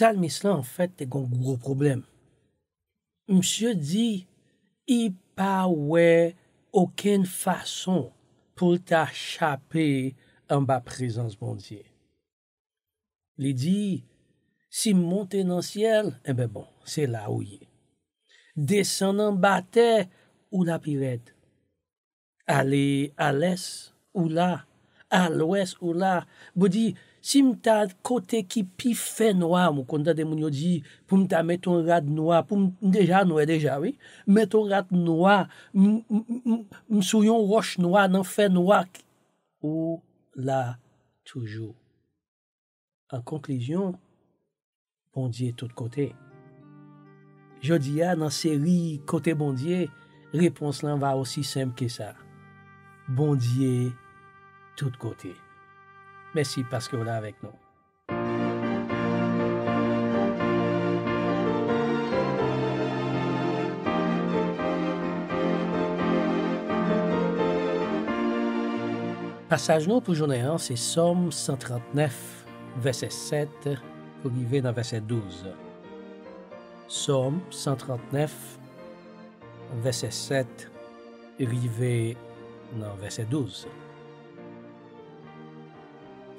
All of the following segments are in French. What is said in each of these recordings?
Salmi, slan, en fèt, te kon gwo problem. Msyo di, i pa wè oken fason pou ta chapè an ba prezans bondye. Li di, si monte nan siel, ebe eh bon, se la ou ye. Desen an ba te, ou la pi red. Ale, ales, ou la, alwes, ou la. Bo di, Si m ta kote ki pi fe noa, mou konta de moun yo di, pou m ta meton rade noa, pou m deja noe deja, oui, meton rade noa, m sou yon roche noa nan fe noa, ou la toujou. An konklyzyon, bondye tout kote. Jodi ya nan seri kote bondye, repons lan va osi sempe ke sa. Bondye tout kote. Merci parce que vous êtes avec nous. Passage non pour journée 1, hein, c'est Somme 139, verset 7, pour dans verset 12. Somme 139, verset 7, arrivé dans verset 12.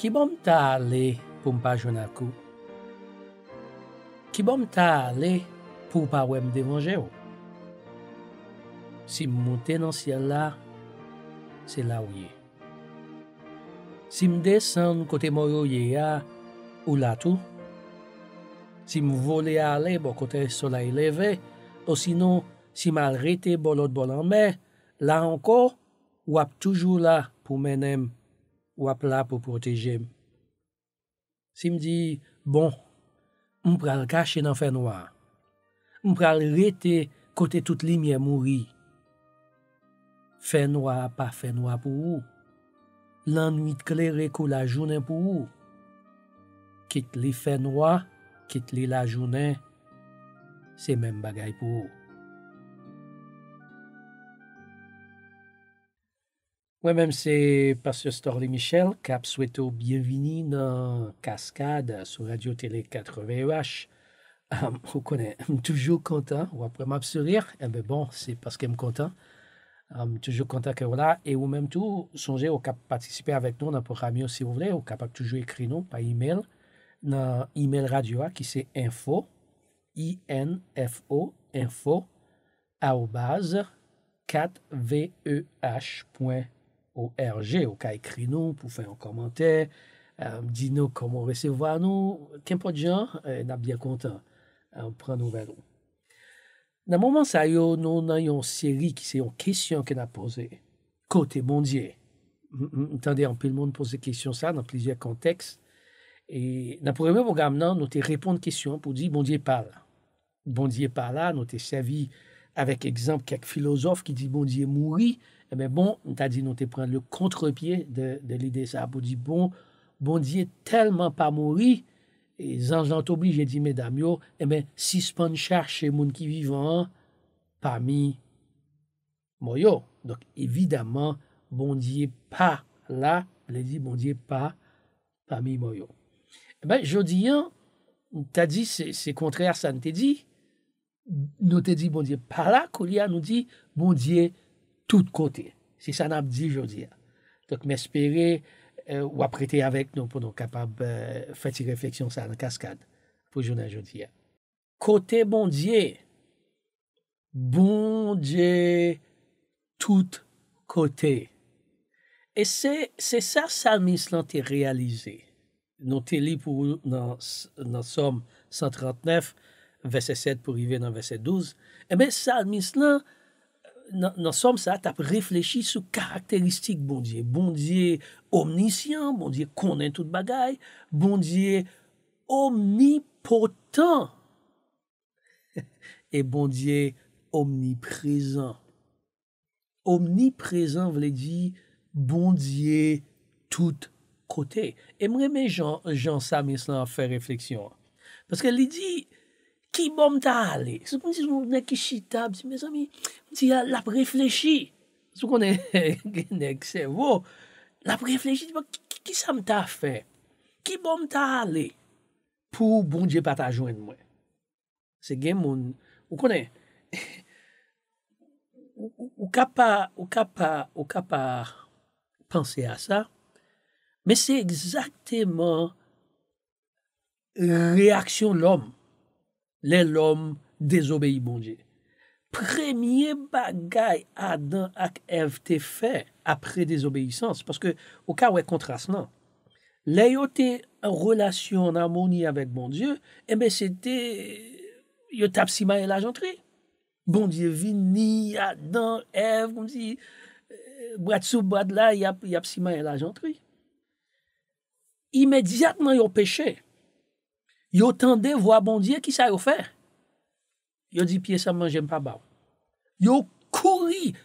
Ki bom ta ale pou mpa jounakou? Ki bom ta ale pou pa wèm devanje ou? Si m mouten an syel la, se la ou ye. Si m desen kote moro ye ya, ou la tou. Si m vole ale bo kote solai leve, o sino si m alrete bolot bolan me, la anko wap toujou la pou menem pounen. wap la pou proteje m. Si m di, bon, m pral kache nan fè noa. M pral rete kote tout li miè mouri. Fè noa pa fè noa pou ou? Lan nwi t'klere kou la jounen pou ou? Kit li fè noa, kit li la jounen, se men bagay pou ou. Oui, même c'est Pasteur Storley Michel, cap souhaito bienvenue dans Cascade sur Radio Télé 80 h Vous connaissez, je suis toujours content, ou après m'absurir, sourire, eh mais ben bon, c'est parce que je suis content. Hum, toujours content que là. et ou même tout, songez au cap participer avec nous dans le programme si vous voulez, au pouvez toujours écrire nous par email, dans email radio hein, qui c'est info, info, info, à base 4veh.com au RG, au cas écrit nous, pour faire un commentaire, euh, dis-nous comment recevoir nous, Quelqu'un de gens euh, n'a bien content, euh, on prend valeurs. Dans le moment ça, nous avons une série qui c'est une question qu'on a posée, côté mondial. Mm, mm, mm. Entendez, un peu le monde pose des questions ça dans plusieurs contextes. Et dans le premier programme, nous avons répondu à question pour dire, bon Dieu parle. Bon Dieu parle, nous avons servi avec exemple quelques philosophes qui disent, bon Dieu mourit, eh bien, bon, t'as dit, nous, t'es prendre le contre-pied de, de l'idée ça. Pour bon, bon Dieu tellement pas mourir, et Jean-Jean t'oblige, j'ai dit, mesdames, yo, eh bien, suspend chercher moun qui vivant hein, parmi moyo. Donc, évidemment, bon Dieu pas là, les dit, bon Dieu pas parmi moyo. Eh bien, je dis, tu hein, t'as dit, c'est contraire, ça ne t'est dit. Nous t'es dit, bon Dieu pas là, Kolia nous dit, bon Dieu tout côté. C'est ça n'a dit aujourd'hui. Donc, m'espérer euh, ou apprêter avec nous pour nous capables euh, faire une réflexions ça en cascade pour journée aujourd'hui. Côté bon Dieu, bon Dieu, tout côté. Et c'est ça, Salmis est réalisé. Nous li pour dans, le Somme 139, verset 7 pour arriver dans verset 12. Eh bien, Salmis nous le ça a réfléchi sur les caractéristiques. Bon Dieu, bon Dieu, omniscient. Bon Dieu, connaît tout bagaille. Bon Dieu, omnipotent. Et bon Dieu, omniprésent. Omniprésent, vous le dit, bon Dieu, tout côté. Et moi, j'aimerais que jean saint réflexion. Parce qu'elle dit, qui va t'a aller C'est me si vous mes amis. Ti la preflechi, sou konen genek se vo, la preflechi, ki sa mta fe, ki bom ta ale pou bonje pata jwen mwen. Se gen moun, ou konen, ou kap a, ou kap a, ou kap a panse a sa, me se ekzakteman reaksyon lom, le lom dezobeyi bonje. premier bagaille Adam et Eve te fait après désobéissance, parce que au cas où est contraste, non. L'ayoté en relation, en harmonie avec bon Dieu, eh ben, c'était. Yo tapsima et la gentrée. Bon Dieu, vini, Adam, Eve, comme si. Boîte sous là, a et la gentrée. Immédiatement, ont péché. y tendez voir bon Dieu, qui ça yo Yo dit pièce à manger pas bon. Yo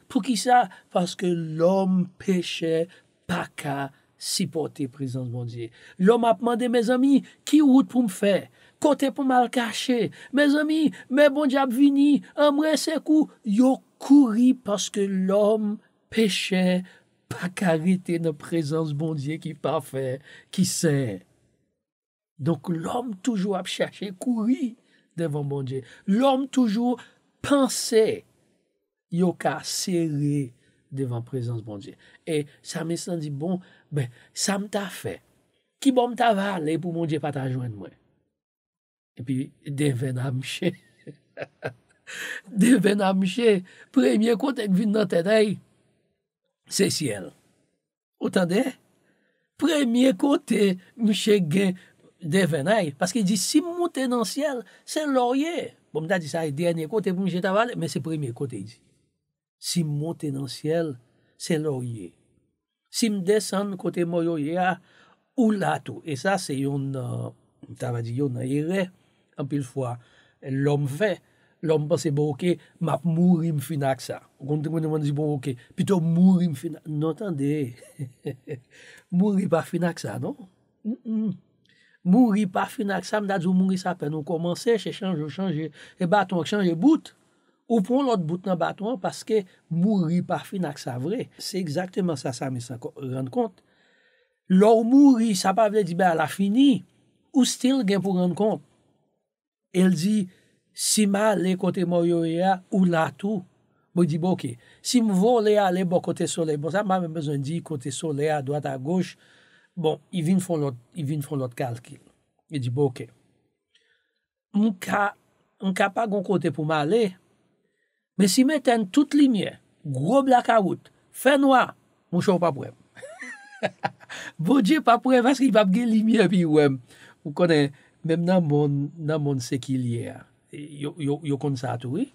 pour qui ça parce que l'homme péchait pas qu'à si la présence bon dieu. L'homme a demandé mes amis qui route pour pour me faire côté pour mal cacher. mes amis mes bon dieu a un vrai' coup yo courit parce que l'homme péchait pas carité la présence bon dieu qui parfait, fait qui sait. Donc l'homme toujours a cherché courit devant mon Dieu. L'homme toujours pensait, il a serré devant la présence de mon Dieu. Et ça me dit, bon, ben, ça me fait. Qui bon t'a valé pour mon Dieu pas t'a joindre moi? Et puis, devenu à devenu Le Premier côté que vient dans tête, c'est ciel. Vous entendez? Premier côté, monsieur gain Devenaye, parce qu'il dit si mon ciel, c'est laurier. Bon, m'a dit ça, il dernier côté pour me à mais c'est le premier côté. Il dit Si mon ciel, c'est laurier. Si m'a côté Moyoya, moi, ah, ou là Et ça, c'est un, m'a dit, un peu de fois, l'homme fait, l'homme pense, bon, ok, m'a mouru, m'a fini, m'a dit, bon, ok, plutôt m'a mouru, non, attendez, m'a mouru, m'a fini, non? Mouri pa finak sa, m dadz ou mouri sa pen. Ou komanse, che chanj ou chanj e baton, che chanj e bout, ou pon lout bout nan baton, paske mouri pa finak sa vre. Se ekzakteman sa sa mi san ren kont. Lou mouri, sa pa vle di be ala fini, ou stil gen pou ren kont? El di, si ma le kote mou yo ya, e ou la tou, bo di boke. Si m vou le a le bo kote sole, bon sa ma me bezon di kote sole a doat a goch, Bon, i vin fon lot, i vin fon lot kalkil. Me di boke. Mou ka, mou ka pa gon kote pou ma ale, me si me ten tout li mye, grob la karout, fè noa, mou chou pap wèm. Bo di pap wèm, aske i pap gen li mye pi wèm. Mou konen, menm nan moun, nan moun sekil yer, yo kon sa atoui,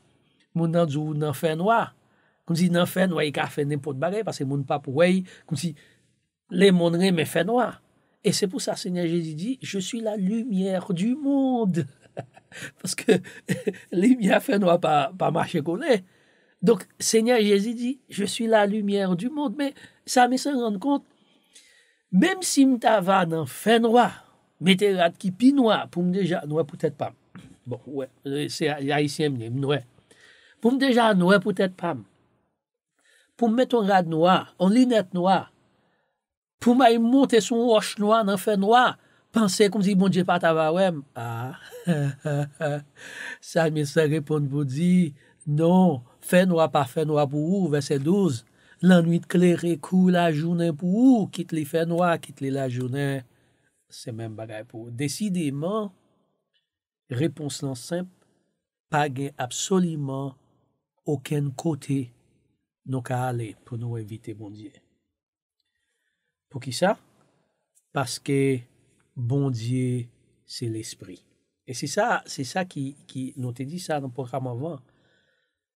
moun nan djou nan fè noa, kon si nan fè noa i ka fè nem pot bare, pase moun pap wèi, kon si... les monnaies me fait noir. Et c'est pour ça, Seigneur Jésus dit, je suis la lumière du monde. Parce que lumière fait noir, pas, pas marché qu'on Donc, Seigneur Jésus dit, je suis la lumière du monde. Mais ça me se rendre compte, même si dans un fait noir, mettez rat qui fait noir, pour me déjà, noir peut-être pas. Bon, ouais, c'est haïtien, noir. Pour me déjà, noir peut-être pas. Pour me mettre un rad noir, en lunette noire, pou ma yi monte son wosh noa nan fè noa, panse kon si bon dje pat ava wèm? Ha, ha, ha, ha, sa yi misè repon pou di, non, fè noa pa fè noa pou ou, vese 12, lan nwit kli re kou la jounen pou ou, kit li fè noa, kit li la jounen, se men bagay pou ou. Desidèman, repons lan semp, page absolutman oken kote nou ka ale pou nou evite bon dje. Pour qui ça? Parce que bon Dieu, c'est l'esprit. Et c'est ça, c'est ça qui, qui, nous a dit ça dans le programme avant.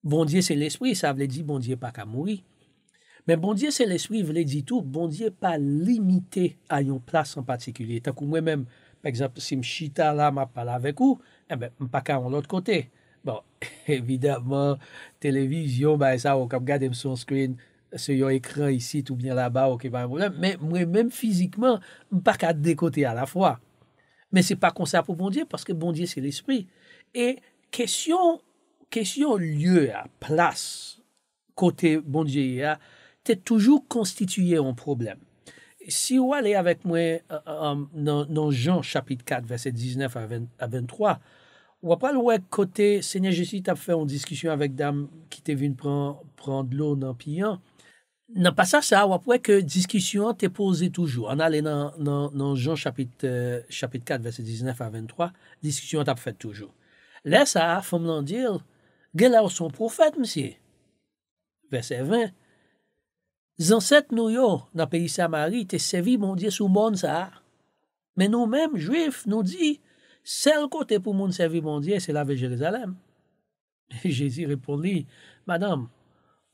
Bon Dieu, c'est l'esprit, ça veut dire bon Dieu pas qu'à mourir. Mais bon Dieu, c'est l'esprit, veut dire tout, bon Dieu pas limité à une place en particulier. Tant que moi-même, par exemple, si suis là m'a là avec vous, eh ben, pas qu'à l'autre côté. Bon, évidemment, télévision, ben ça, on regarder sur screen, se yon écran ici tout bien là-bas, ok, pas un problème. Mais moi-même, physiquement, je pas qu'à côtés à la fois. Mais c'est pas comme ça pour bon parce que bon c'est l'esprit. Et question, question lieu, à place, côté bon Dieu, t'es toujours constitué en problème. Si vous allez avec moi euh, euh, euh, dans, Jean chapitre 4, verset 19 à, 23, ou après le côté Seigneur Jésus a fait une discussion avec dame qui t'est venue prendre, prendre l'eau dans le pillant. Dans le passage, wap wè que diskisyon discussion pose toujou. An alè nan, dans dans Jean chapitre 4, euh, verset 19 à 23, discussion tap fèt toujours. Lè sa, faut me le dire, « la ou son prophète, monsieur ?» Verset 20, Zanset nou yo nan peyi Samari te sevi moun diye sou moun sa. Men nou nous juif, nou di, sel côté pour moun sevi mon Dieu, c'est la ve de Jérusalem. » Jésus répondit, « Madame,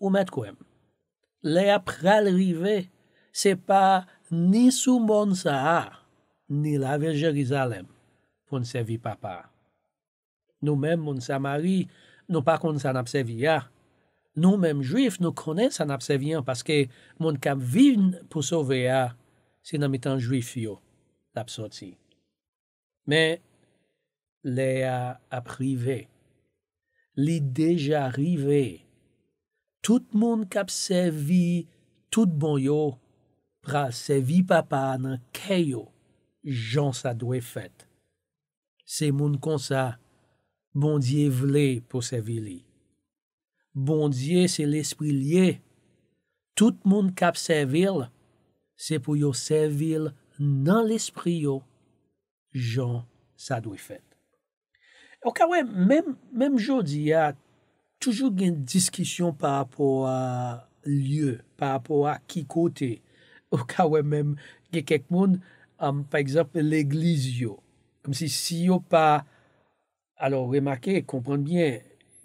ou met quoi? Le ap pral rive, se pa ni sou moun sa a, ni la vel Jerizalem pou nsevi papa. Nou men moun Samari nou pa kon san ap sevi a. Nou men moun juif nou kone san ap sevi an, paske moun kam vin pou sove a, si nan mitan juif yo, la pso ti. Me, le a ap rive, li deja rive a. tout moun kap sevi tout bon yo pra sevi pa pa nan keyo jan sa dwe fet. Se moun konsa, bondye vle pou sevi li. Bondye se l'espril ye, tout moun kap sevil, se pou yo sevil nan l'espril yo, jan sa dwe fet. Ok, wè, mèm jodi ya, toujours une discussion par rapport à lieu, par rapport à qui côté. Au cas où même, il y a quelques um, par exemple, l'église. Comme si si yo pas. Alors, remarquez, comprenez bien,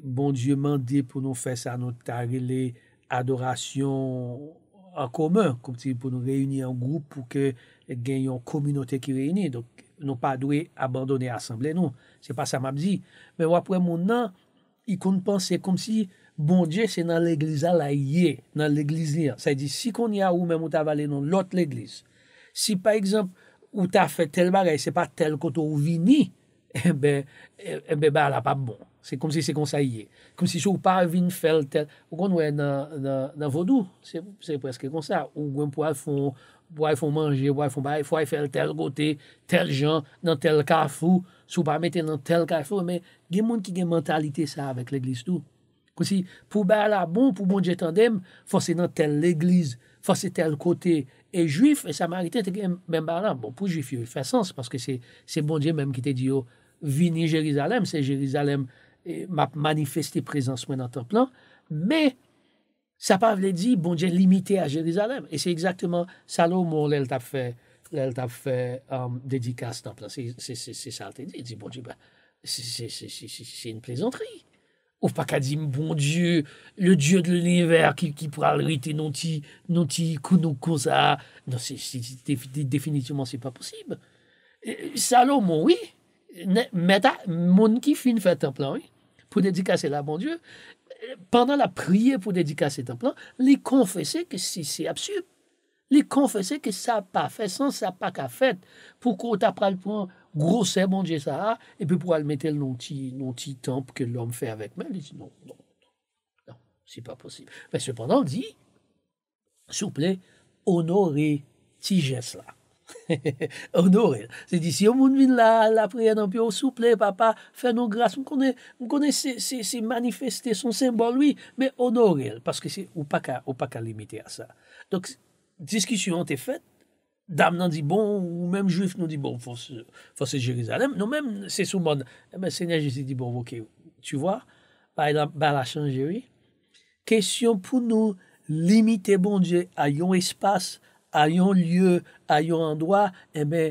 bon Dieu m'a dit pour nous faire ça, nous tarer les adorations en commun, comme si pour nous réunir en groupe pour que gagnons une communauté qui réunit. Donc, nous pas dû abandonner l'assemblée, non. Ce n'est pas ça, m'a dit. Mais après, mon nom, i konn panse kom si bon dje se nan l'eglizal la ye, nan l'eglizir. Sa y di, si konn ya ou menm ou ta vale nan lot l'egliz, si par exemple, ou ta fe tel bagay, se pa tel koto ou vini, ebe, eh ebe eh, eh ba la pa bon. Se konn si se kon sa ye. Konn si sou par vin fel tel. Ou konn we nan vodou, se preske kon sa. Ou gwen pou al fon... « Il faut manger, il faut faire tel côté, tel genre, dans tel café, si vous ne mettez dans tel café, mais il y a des qui ont une mentalité ça avec l'église. tout. Si pour bah la bon, pour bon Dieu il faut c'est dans telle église, il tel côté. Et juif, et samaritain, c'est même bah là. Bon, pour juif, il fait sens parce que c'est bon Dieu même qui t'a dit, oh, vini Jérusalem, c'est Jérusalem, et m'a manifesté présence moi dans ton plan. Mais ça pas veut dire, bon Dieu, limité à Jérusalem. Et c'est exactement Salomon, elle t'a fait, elle t'a fait um, dédicace dans le C'est ça, elle dit. dit, bon Dieu, ben, c'est une plaisanterie. Ou pas qu'à dire, bon Dieu, le Dieu de l'univers qui, qui pourra le non ti, non ti, ça. Non, c'est définitivement, c'est pas possible. Salomon, oui. Mais mon qui finit fait un plan, oui pour dédicacer là, bon Dieu, pendant la prière pour dédicacer temple, les confesser que c'est absurde. Les confesser que ça n'a pas fait sens, ça n'a pas qu'à fait. Pour qu'on le point grosser, bon Dieu, ça, et puis pour aller mettre le petit temple que l'homme fait avec moi, il dit non, non, non, c'est pas possible. Mais cependant, il dit, s'il vous plaît, honorez ces là Honoré. C'est dit, si on vient là, la prière, non, puis on papa, fais-nous grâce. On connaît, ces connaît c'est manifester son symbole, oui, mais honoré, parce que c'est, ou pas qu'à, pas limiter à ça. Donc, discussion été faite, dame nous dit bon, ou même juif nous dit bon, faut, faut Jérusalem. Nous-mêmes, c'est sous monde. Eh bien, Seigneur Jésus dit bon, ok, tu vois, par la, la changer, oui. Question pour nous, limiter bon Dieu à un espace Ayons lieu, un endroit, eh bien,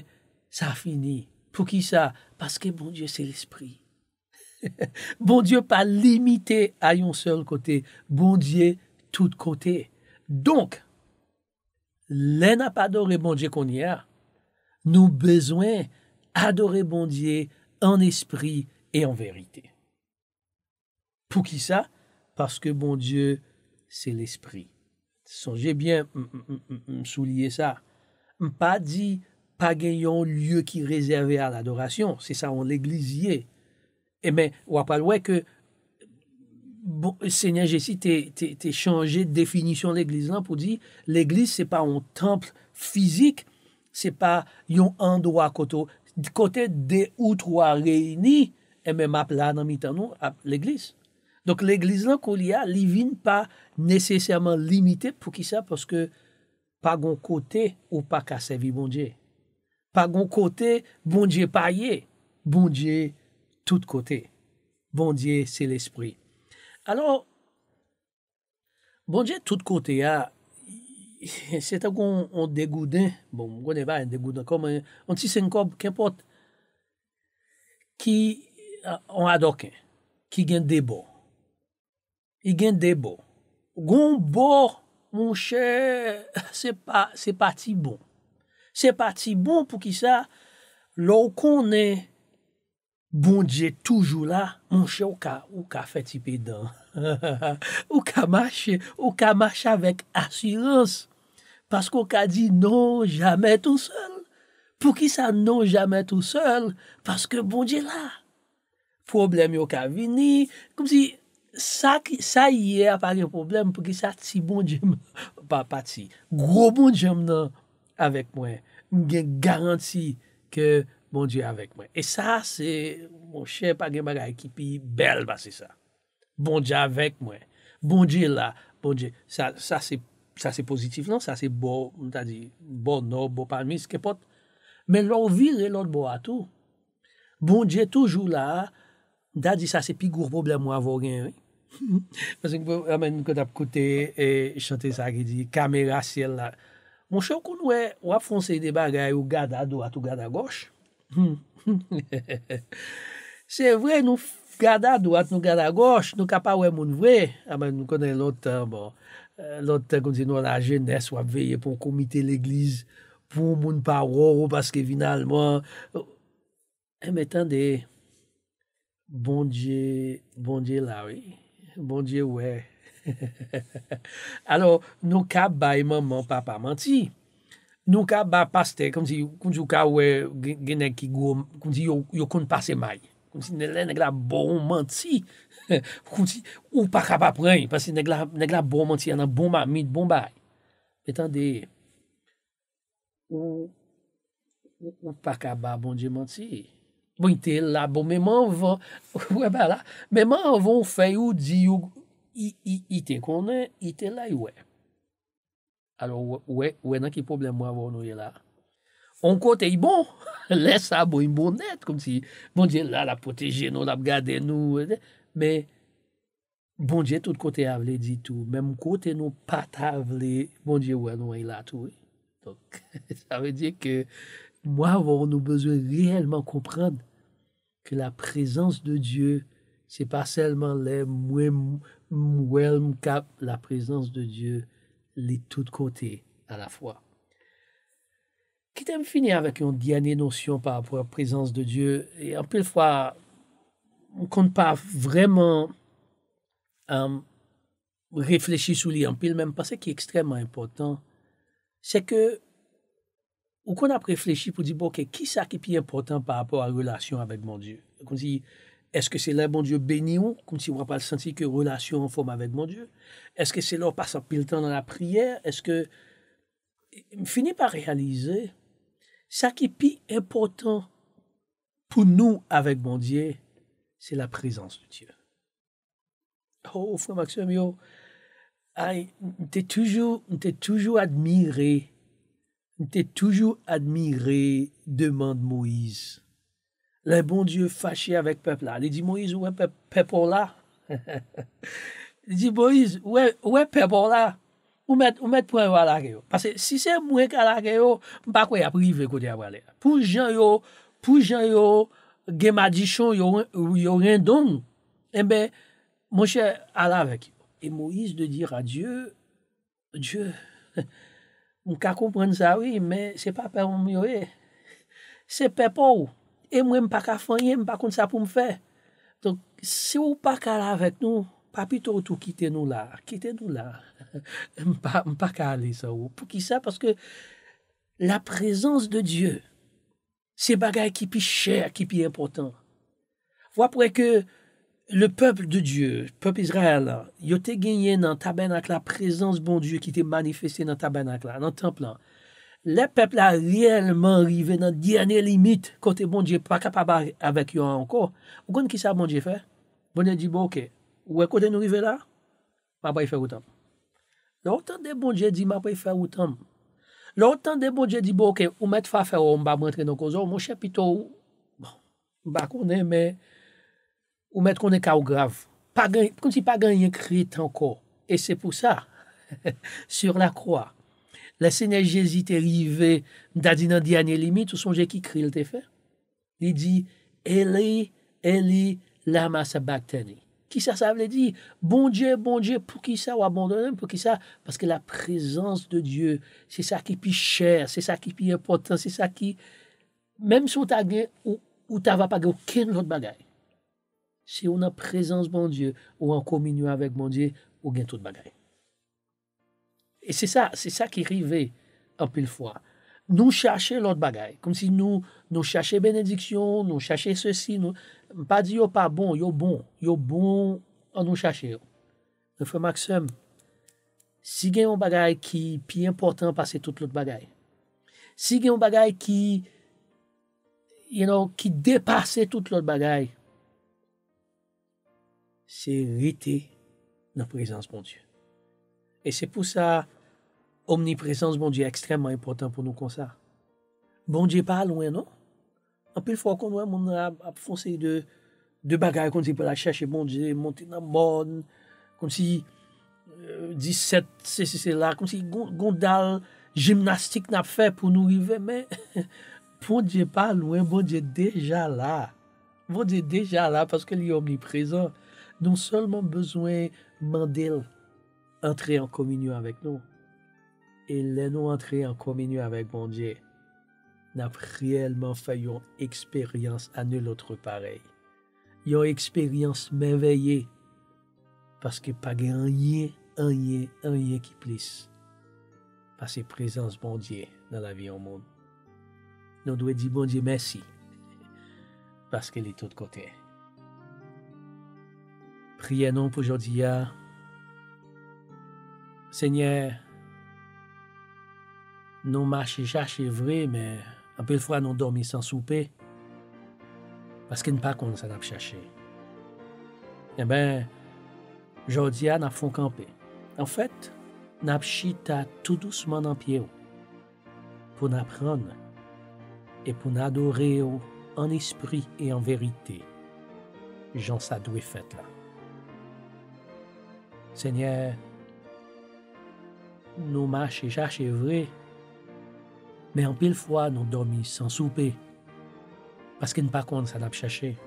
ça finit. Pour qui ça? Parce que bon Dieu, c'est l'esprit. bon Dieu, pas limité à un seul côté. Bon Dieu, tout côté. Donc, l'un n'a pas adoré bon Dieu qu'on y a. Nous besoin adorer bon Dieu en esprit et en vérité. Pour qui ça? Parce que bon Dieu, c'est l'esprit. Songez bien, soulier ça. Pas dit, pas gagnant lieu qui réservé à l'adoration. C'est ça, on l'églisier. Et eh mais, ben, on pas que, bon, Seigneur Jésus, t'es changé de définition l'église hein, pour dire, l'église, c'est pas un temple physique, c'est pas un endroit côté, côté des ou trois réunis, et eh ben, même à dans l'église. Donc l'église là qu'on y a, livine pas nécessairement limitée pour qui ça parce que pas gon côté ou pas qu'à servir bon Dieu. Pas gon côté bon Dieu paillé, bon Dieu tout côté. Bon Dieu c'est l'esprit. Alors bon Dieu tout côté a ah, c'est un on, on dégoudin, bon, on va pas un dégoudin, comme c'est un corps, qu'importe, qui, on ah, adoquin, qui gagne des bords. I gen debo. Gon bo, moun chè, se pa ti bon. Se pa ti bon pou ki sa, lou konè, bon dje toujou la, moun chè ou ka feti pedan. Ou ka mache, ou ka mache avèk asirans, paskou ka di non, jamè tou sol. Pou ki sa non jamè tou sol, paskou bon dje la. Problem yo ka vini, koum si... Sa yè apari yon problem pou ki sa tsi bondje pa tsi. Gro bondje mnen avèk mwen. Nge garanti ke bondje avèk mwen. E sa se mwen chè pa gen bagay ki pi bel ba se sa. Bondje avèk mwen. Bondje la. Bondje. Sa se pozitif nan. Sa se bo. Nta di. Bo no. Bo panmi. Skepot. Men lò vile lòt bo atou. Bondje toujou la. Nta di sa se pi gro problem mwen avò gen yon. Amèn nou kon ap kote e chante sa ki di kamera si el la monsho kon nou e wap fonsey de bagay ou gada do at ou gada goch se vre nou gada do at nou gada goch nou kapawè moun vre amèn nou konen loutan loutan kon zinwa la jènes wap veye pou komite l'eglize pou moun parou ou paske finalman euh, eh, mè tan de bondje bondje la wè Bon diye, wè. Alo, nou ka bay maman, papa, manti. Nou ka bay paste, kondi yon ka wè genek ki gwo, kondi yon kondi pase may. Kondi nè lè negla bon manti. Kondi ou pa ka bay prey, pasi negla bon manti, anan bon bay, mit bon bay. Petande, ou pa ka bay bon diye manti. Bon, ite la, bon, mèman van, mèman van fè ou di ou, ite konen, ite la, yowè. Alors, yowè, yowè nan ki problem mwen avon nou yè la? On kote yi bon, lè sa bon, yon bon net, kom ti, bon diè la la poteje nou, la bgade nou, mè, bon diè tout kote avle di tou, mè mou kote nou pat avle, bon diè wè nou yè la tou. Donc, sa vè diè ke, Moi, on nous besoin réellement comprendre que la présence de Dieu, c'est pas seulement les cap, la présence de Dieu, les toutes côtés à la fois. Quitte à me finir avec une dernière notion par rapport à la présence de Dieu, et en plus, fois, on ne compte pas vraiment euh, réfléchir sur lui, en même parce qu'il est extrêmement important, c'est que ou qu'on a réfléchi pour dire, bon, okay, qui ça qui est plus important par rapport à la relation avec mon Dieu Comme est-ce que c'est là, bon Dieu, béni ou Comme si on voit pas sentir que relation en forme avec mon Dieu Est-ce que c'est là, on passe un le temps dans la prière Est-ce que. Fini par réaliser, ça qui est plus important pour nous avec mon Dieu, c'est la présence de Dieu. Oh, frère Maxime, yo, t'es toujours admiré T'es toujours admiré, demande Moïse. Le bon Dieu fâché avec peuple là. Il dit Moïse, ouais, peuple là. Il dit Moïse, où est peuple là. Ou mettre ou met à la gueule. Parce que si c'est moi qui la gueule, pas quoi priver a côté à parler. Pour Jean yo, pour Jean yo, Gemadichon yo, rien rendon. Eh bien, mon cher, Allah avec. Et Moïse de dire à Dieu, Dieu, Je ne comprends pas ça, oui, mais ce n'est pas pour moi. C'est pour moi. Et moi, je ne pas faire ça, je ne ça pour me faire. Donc, si vous n'êtes pas là avec nous, pas plutôt quittez-nous là. Quittez-nous là. Je ne pas, pas aller ça. Pour qui ça Parce que la présence de Dieu, c'est bagage qui est cher, qui est important. Vous voyez que Le pepl de Diyo, pepl Izrael, yo te genye nan taben ak la prezans bon Diyo ki te manifeste nan taben ak la, nan templan. Le pepl a rielman rive nan diyane limit kote bon Diyo pa kapabar avèk yo anko. O kon ki sa bon Diyo fè? Bonè di boke, ou ekote nou rive la, mabay fè outam. Lò otan de bon Diyo di mabay fè outam. Lò otan de bon Diyo di boke, ou met fa fè ou mba mwen tre nou kozo, moun chepito ou, bon, bakounè mè ou mettre qu'on est cas grave. Pas comme si pas gagné Christ encore. Et c'est pour ça, sur la croix, le Seigneur Jésus est arrivé, dans dernière limite, ou songez qui crie, le t'a fait. Il dit, Eli, Eli, lama sabachthani. Qui ça, ça veut dire? Bon Dieu, bon Dieu, pour qui ça ou abandonner? Pour qui ça? Parce que la présence de Dieu, c'est ça qui est plus cher, c'est ça qui est plus important, c'est ça qui, même si on t'a ou, ou t'as pas gagné aucun autre bagage si on a présence, bon Dieu, ou en communion avec mon Dieu, on gagne tout bagaille. Et c'est ça, c'est ça qui arrive à pile fois. Nous cherchons l'autre bagaille, comme si nous, nous la bénédiction, nous cherchions ceci, nous, pas dit yo pas bon, yo bon, yo bon, on nous cherche. Le frère Maxime, si y a un bagaille qui est plus important passer tout l'autre bagaille, si y a un bagaille qui, you know, qui dépasse tout l'autre bagaille, Se rite nan prezans pon Diyo. E se pou sa, omniprezans pon Diyo ekstremman important pou nou konsa. Pon Diyo pa lwen, non? Anpil fwa kon lwen, moun ap fonsey de bagay kon bon si pou la chache pon Diyo, monte nan moun, kon si 17, se se se la, kon si gondal, jimnastik nan fe pou nou rive, men, pon Diyo pa lwen, pon Diyo deja la. Pon Diyo deja la, paske li omniprezans, Non seulement besoin demander entrer en communion avec nous. Et les nous entrer en communion avec mon Dieu. N'a réellement fait une expérience à nul autre pareil. Une expérience merveilleuse. Parce que pas rien, rien, rien qui plisse. Par ses présences, mon Dieu, dans la vie au monde. Nous devons dire, bon Dieu, merci. Parce qu'il est de côté non pour aujourd'hui. Ah. Seigneur, nous marchons, chercher vrai, mais un peu de fois nous dormons sans souper parce n'y ne pas qu'on s'en a cherché. Eh bien, aujourd'hui, ah, nous avons camper. En fait, nous avons tout doucement dans pied oh, pour nous apprendre et pour nous adorer oh, en esprit et en vérité. Jean, ça doit fait là. Seigneur, nous marchons, cherchons vrai, mais en pile fois, nous dormons sans souper, parce n'y a pas compte ça chercher.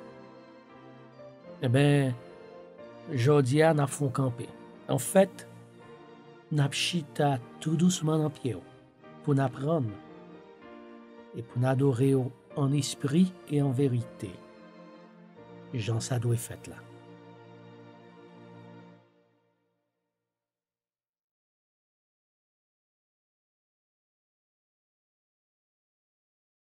Eh bien, Jodia n'a pas campé. En fait, n'a chita tout doucement en pied pour apprendre et pour adorer en esprit et en vérité. Jean, ça doit être fait là.